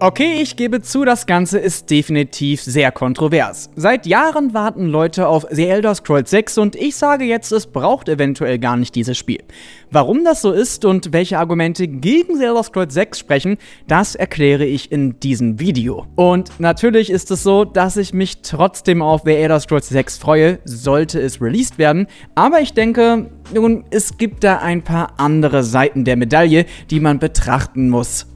Okay, ich gebe zu, das Ganze ist definitiv sehr kontrovers. Seit Jahren warten Leute auf The Elder Scrolls 6 und ich sage jetzt, es braucht eventuell gar nicht dieses Spiel. Warum das so ist und welche Argumente gegen The Elder Scrolls 6 sprechen, das erkläre ich in diesem Video. Und natürlich ist es so, dass ich mich trotzdem auf The Elder Scrolls 6 freue, sollte es released werden, aber ich denke, nun, es gibt da ein paar andere Seiten der Medaille, die man betrachten muss.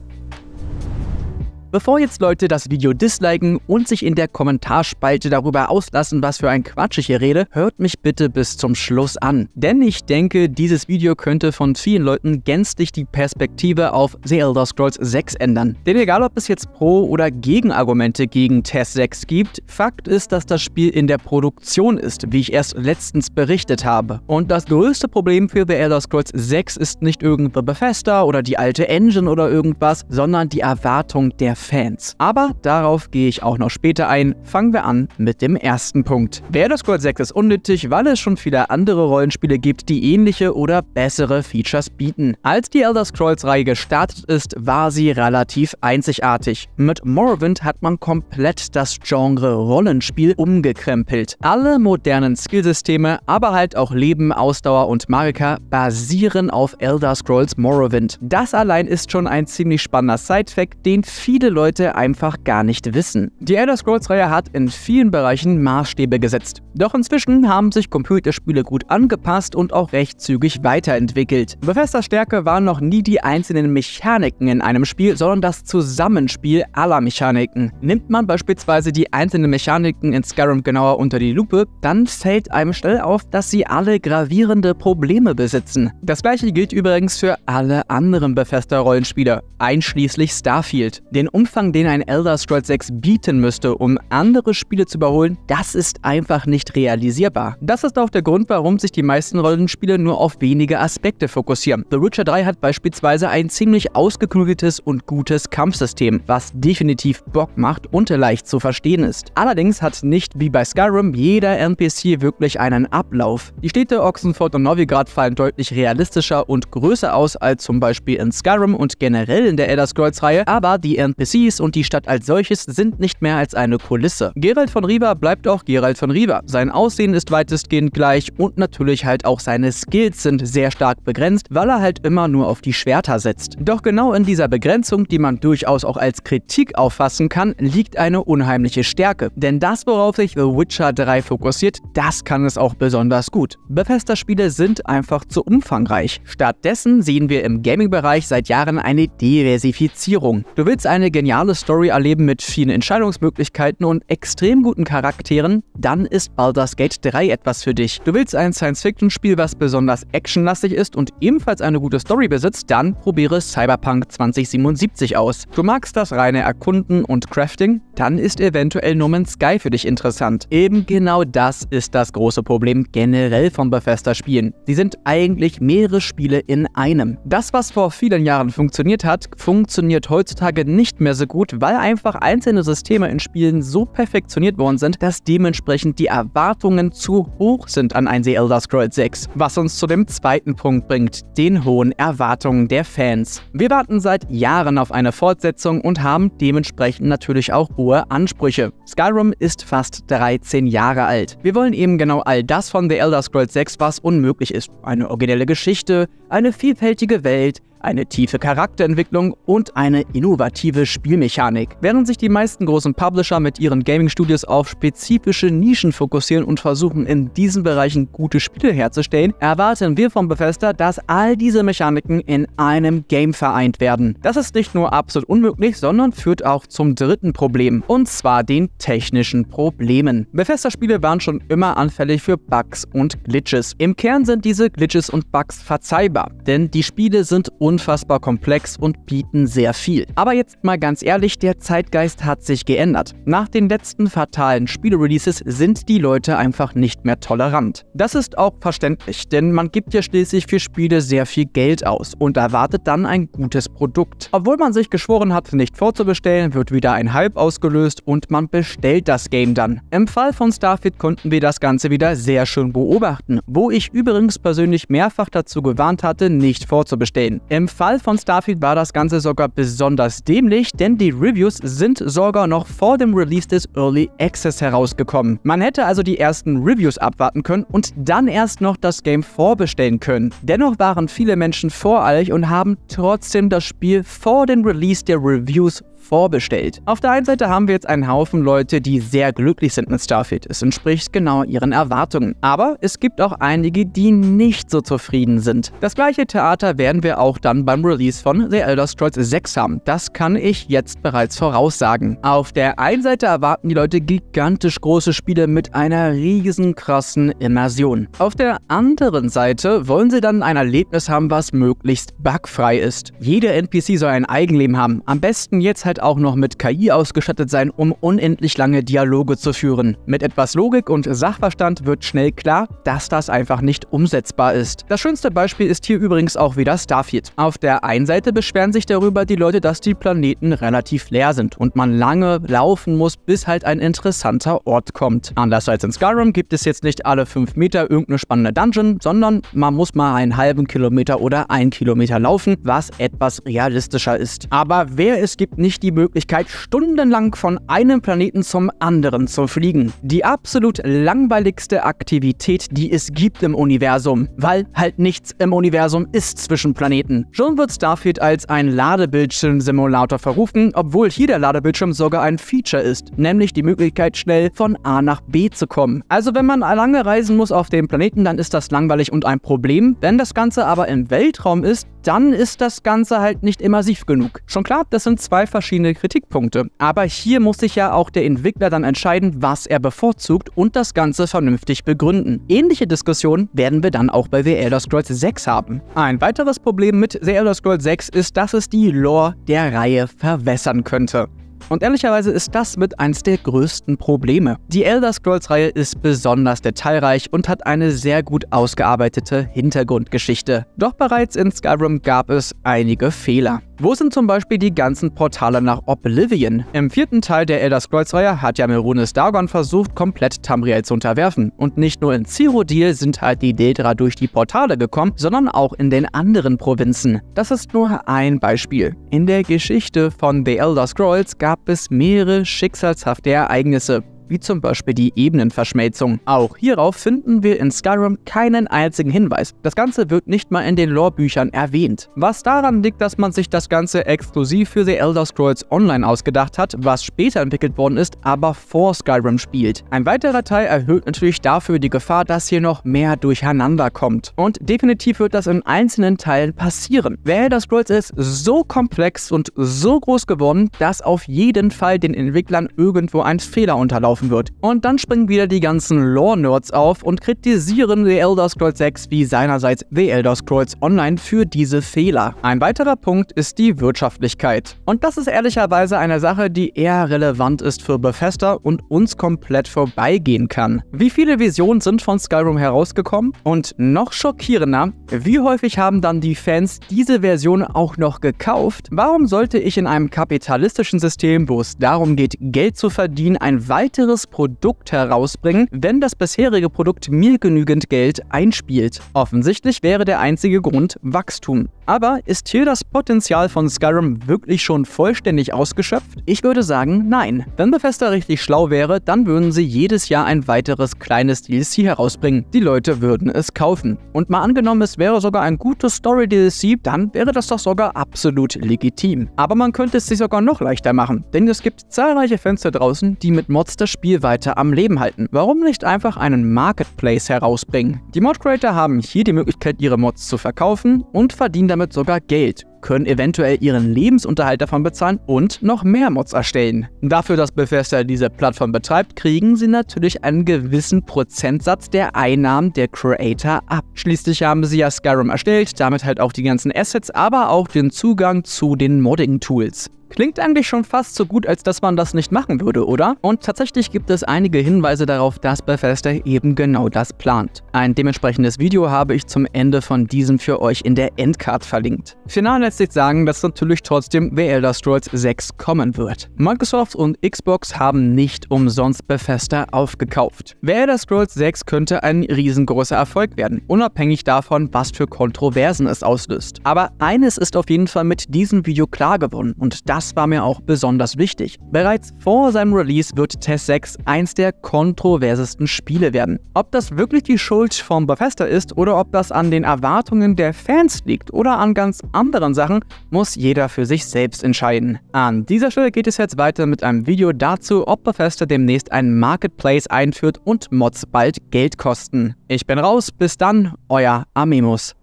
Bevor jetzt Leute das Video disliken und sich in der Kommentarspalte darüber auslassen, was für ein Quatsch ich hier rede, hört mich bitte bis zum Schluss an. Denn ich denke, dieses Video könnte von vielen Leuten gänzlich die Perspektive auf The Elder Scrolls 6 ändern. Denn egal, ob es jetzt Pro- oder Gegenargumente gegen Test 6 gibt, Fakt ist, dass das Spiel in der Produktion ist, wie ich erst letztens berichtet habe. Und das größte Problem für The Elder Scrolls 6 ist nicht irgendeine Bethesda oder die alte Engine oder irgendwas, sondern die Erwartung der Fans. Aber darauf gehe ich auch noch später ein. Fangen wir an mit dem ersten Punkt. Wer das Gold 6 ist unnötig, weil es schon viele andere Rollenspiele gibt, die ähnliche oder bessere Features bieten. Als die Elder Scrolls-Reihe gestartet ist, war sie relativ einzigartig. Mit Morrowind hat man komplett das Genre Rollenspiel umgekrempelt. Alle modernen Skillsysteme, aber halt auch Leben, Ausdauer und Marika basieren auf Elder Scrolls Morrowind. Das allein ist schon ein ziemlich spannender Sidefact, den viele Leute einfach gar nicht wissen. Die Elder Scrolls-Reihe hat in vielen Bereichen Maßstäbe gesetzt. Doch inzwischen haben sich Computerspiele gut angepasst und auch recht zügig weiterentwickelt. Bethesdas Stärke waren noch nie die einzelnen Mechaniken in einem Spiel, sondern das Zusammenspiel aller Mechaniken. Nimmt man beispielsweise die einzelnen Mechaniken in Skyrim genauer unter die Lupe, dann fällt einem schnell auf, dass sie alle gravierende Probleme besitzen. Das gleiche gilt übrigens für alle anderen Bethesda-Rollenspieler, einschließlich Starfield. Den um Umfang, den ein Elder Scrolls 6 bieten müsste, um andere Spiele zu überholen, das ist einfach nicht realisierbar. Das ist auch der Grund, warum sich die meisten Rollenspiele nur auf wenige Aspekte fokussieren. The Witcher 3 hat beispielsweise ein ziemlich ausgeklügeltes und gutes Kampfsystem, was definitiv Bock macht und leicht zu verstehen ist. Allerdings hat nicht wie bei Skyrim jeder NPC wirklich einen Ablauf. Die Städte Ochsenfurt und Novigrad fallen deutlich realistischer und größer aus als zum Beispiel in Skyrim und generell in der Elder Scrolls-Reihe, aber die NPCs NPCs und die Stadt als solches sind nicht mehr als eine Kulisse. Gerald von Riva bleibt auch Gerald von Riva. Sein Aussehen ist weitestgehend gleich und natürlich halt auch seine Skills sind sehr stark begrenzt, weil er halt immer nur auf die Schwerter setzt. Doch genau in dieser Begrenzung, die man durchaus auch als Kritik auffassen kann, liegt eine unheimliche Stärke. Denn das, worauf sich The Witcher 3 fokussiert, das kann es auch besonders gut. Bethesda-Spiele sind einfach zu umfangreich. Stattdessen sehen wir im Gaming-Bereich seit Jahren eine Diversifizierung. Du willst eine geniale Story erleben mit vielen Entscheidungsmöglichkeiten und extrem guten Charakteren, dann ist Baldur's Gate 3 etwas für dich. Du willst ein Science-Fiction-Spiel, was besonders actionlastig ist und ebenfalls eine gute Story besitzt, dann probiere Cyberpunk 2077 aus. Du magst das reine Erkunden und Crafting? Dann ist eventuell No Man's Sky für dich interessant. Eben genau das ist das große Problem generell von Bethesda-Spielen. Sie sind eigentlich mehrere Spiele in einem. Das, was vor vielen Jahren funktioniert hat, funktioniert heutzutage nicht mehr mehr so gut, weil einfach einzelne Systeme in Spielen so perfektioniert worden sind, dass dementsprechend die Erwartungen zu hoch sind an ein The Elder Scrolls 6. Was uns zu dem zweiten Punkt bringt, den hohen Erwartungen der Fans. Wir warten seit Jahren auf eine Fortsetzung und haben dementsprechend natürlich auch hohe Ansprüche. Skyrim ist fast 13 Jahre alt. Wir wollen eben genau all das von The Elder Scrolls 6, was unmöglich ist. Eine originelle Geschichte, eine vielfältige Welt, eine tiefe Charakterentwicklung und eine innovative Spielmechanik. Während sich die meisten großen Publisher mit ihren Gaming-Studios auf spezifische Nischen fokussieren und versuchen, in diesen Bereichen gute Spiele herzustellen, erwarten wir von Bethesda, dass all diese Mechaniken in einem Game vereint werden. Das ist nicht nur absolut unmöglich, sondern führt auch zum dritten Problem, und zwar den technischen Problemen. Bethesda-Spiele waren schon immer anfällig für Bugs und Glitches. Im Kern sind diese Glitches und Bugs verzeihbar, denn die Spiele sind un unfassbar komplex und bieten sehr viel. Aber jetzt mal ganz ehrlich, der Zeitgeist hat sich geändert. Nach den letzten fatalen Spielreleases sind die Leute einfach nicht mehr tolerant. Das ist auch verständlich, denn man gibt ja schließlich für Spiele sehr viel Geld aus und erwartet dann ein gutes Produkt. Obwohl man sich geschworen hat, nicht vorzubestellen, wird wieder ein Hype ausgelöst und man bestellt das Game dann. Im Fall von Starfit konnten wir das Ganze wieder sehr schön beobachten, wo ich übrigens persönlich mehrfach dazu gewarnt hatte, nicht vorzubestellen. Im im Fall von Starfield war das Ganze sogar besonders dämlich, denn die Reviews sind sogar noch vor dem Release des Early Access herausgekommen. Man hätte also die ersten Reviews abwarten können und dann erst noch das Game vorbestellen können. Dennoch waren viele Menschen voreilig und haben trotzdem das Spiel vor dem Release der Reviews vorbestellt. Auf der einen Seite haben wir jetzt einen Haufen Leute, die sehr glücklich sind mit Starfield. Es entspricht genau ihren Erwartungen. Aber es gibt auch einige, die nicht so zufrieden sind. Das gleiche Theater werden wir auch dann beim Release von The Elder Scrolls 6 haben. Das kann ich jetzt bereits voraussagen. Auf der einen Seite erwarten die Leute gigantisch große Spiele mit einer riesenkrassen Immersion. Auf der anderen Seite wollen sie dann ein Erlebnis haben, was möglichst bugfrei ist. Jeder NPC soll ein Eigenleben haben. Am besten jetzt halt auch noch mit KI ausgestattet sein, um unendlich lange Dialoge zu führen. Mit etwas Logik und Sachverstand wird schnell klar, dass das einfach nicht umsetzbar ist. Das schönste Beispiel ist hier übrigens auch wieder Starfield. Auf der einen Seite beschweren sich darüber die Leute, dass die Planeten relativ leer sind und man lange laufen muss, bis halt ein interessanter Ort kommt. Anders als in Skyrim gibt es jetzt nicht alle 5 Meter irgendeine spannende Dungeon, sondern man muss mal einen halben Kilometer oder einen Kilometer laufen, was etwas realistischer ist. Aber wer es gibt nicht die Möglichkeit, stundenlang von einem Planeten zum anderen zu fliegen. Die absolut langweiligste Aktivität, die es gibt im Universum, weil halt nichts im Universum ist zwischen Planeten. Schon wird Starfield als ein Ladebildschirmsimulator verrufen, obwohl hier der Ladebildschirm sogar ein Feature ist, nämlich die Möglichkeit, schnell von A nach B zu kommen. Also wenn man lange reisen muss auf dem Planeten, dann ist das langweilig und ein Problem. Wenn das Ganze aber im Weltraum ist, dann ist das Ganze halt nicht immersiv genug. Schon klar, das sind zwei verschiedene verschiedene Kritikpunkte. Aber hier muss sich ja auch der Entwickler dann entscheiden, was er bevorzugt und das Ganze vernünftig begründen. Ähnliche Diskussionen werden wir dann auch bei The Elder Scrolls 6 haben. Ein weiteres Problem mit The Elder Scrolls 6 ist, dass es die Lore der Reihe verwässern könnte. Und ehrlicherweise ist das mit eins der größten Probleme. Die Elder Scrolls-Reihe ist besonders detailreich und hat eine sehr gut ausgearbeitete Hintergrundgeschichte. Doch bereits in Skyrim gab es einige Fehler. Wo sind zum Beispiel die ganzen Portale nach Oblivion? Im vierten Teil der Elder Scrolls-Reihe hat ja Merunes Dagon versucht, komplett Tamriel zu unterwerfen. Und nicht nur in Cyrodiil sind halt die Daedra durch die Portale gekommen, sondern auch in den anderen Provinzen. Das ist nur ein Beispiel. In der Geschichte von The Elder Scrolls gab es mehrere schicksalshafte Ereignisse wie zum Beispiel die Ebenenverschmelzung. Auch hierauf finden wir in Skyrim keinen einzigen Hinweis. Das Ganze wird nicht mal in den Lorebüchern erwähnt. Was daran liegt, dass man sich das Ganze exklusiv für The Elder Scrolls Online ausgedacht hat, was später entwickelt worden ist, aber vor Skyrim spielt. Ein weiterer Teil erhöht natürlich dafür die Gefahr, dass hier noch mehr durcheinander kommt. Und definitiv wird das in einzelnen Teilen passieren. The Elder Scrolls ist so komplex und so groß geworden, dass auf jeden Fall den Entwicklern irgendwo ein Fehler unterlaufen laufen wird. Und dann springen wieder die ganzen Lore-Nerds auf und kritisieren The Elder Scrolls 6 wie seinerseits The Elder Scrolls Online für diese Fehler. Ein weiterer Punkt ist die Wirtschaftlichkeit. Und das ist ehrlicherweise eine Sache, die eher relevant ist für Bethesda und uns komplett vorbeigehen kann. Wie viele Visionen sind von Skyrim herausgekommen? Und noch schockierender, wie häufig haben dann die Fans diese Version auch noch gekauft? Warum sollte ich in einem kapitalistischen System, wo es darum geht, Geld zu verdienen, ein weiteres sicheres Produkt herausbringen, wenn das bisherige Produkt mir genügend Geld einspielt. Offensichtlich wäre der einzige Grund Wachstum. Aber ist hier das Potenzial von Skyrim wirklich schon vollständig ausgeschöpft? Ich würde sagen, nein. Wenn Bethesda richtig schlau wäre, dann würden sie jedes Jahr ein weiteres kleines DLC herausbringen. Die Leute würden es kaufen. Und mal angenommen, es wäre sogar ein gutes Story-DLC, dann wäre das doch sogar absolut legitim. Aber man könnte es sich sogar noch leichter machen, denn es gibt zahlreiche Fenster draußen, die mit Mods das Spiel weiter am Leben halten. Warum nicht einfach einen Marketplace herausbringen? Die Mod-Creator haben hier die Möglichkeit, ihre Mods zu verkaufen und verdienen damit sogar Geld können eventuell ihren Lebensunterhalt davon bezahlen und noch mehr Mods erstellen. Dafür, dass Bethesda diese Plattform betreibt, kriegen sie natürlich einen gewissen Prozentsatz der Einnahmen der Creator ab. Schließlich haben sie ja Skyrim erstellt, damit halt auch die ganzen Assets, aber auch den Zugang zu den Modding-Tools. Klingt eigentlich schon fast so gut, als dass man das nicht machen würde, oder? Und tatsächlich gibt es einige Hinweise darauf, dass Bethesda eben genau das plant. Ein dementsprechendes Video habe ich zum Ende von diesem für euch in der Endcard verlinkt. Final lässt sich sagen, dass natürlich trotzdem The Elder Scrolls 6 kommen wird. Microsoft und Xbox haben nicht umsonst Bethesda aufgekauft. The Elder Scrolls 6 könnte ein riesengroßer Erfolg werden, unabhängig davon, was für Kontroversen es auslöst. Aber eines ist auf jeden Fall mit diesem Video klar geworden und das das war mir auch besonders wichtig. Bereits vor seinem Release wird Test 6 eins der kontroversesten Spiele werden. Ob das wirklich die Schuld von Bethesda ist oder ob das an den Erwartungen der Fans liegt oder an ganz anderen Sachen, muss jeder für sich selbst entscheiden. An dieser Stelle geht es jetzt weiter mit einem Video dazu, ob Bethesda demnächst einen Marketplace einführt und Mods bald Geld kosten. Ich bin raus, bis dann, euer Amemus.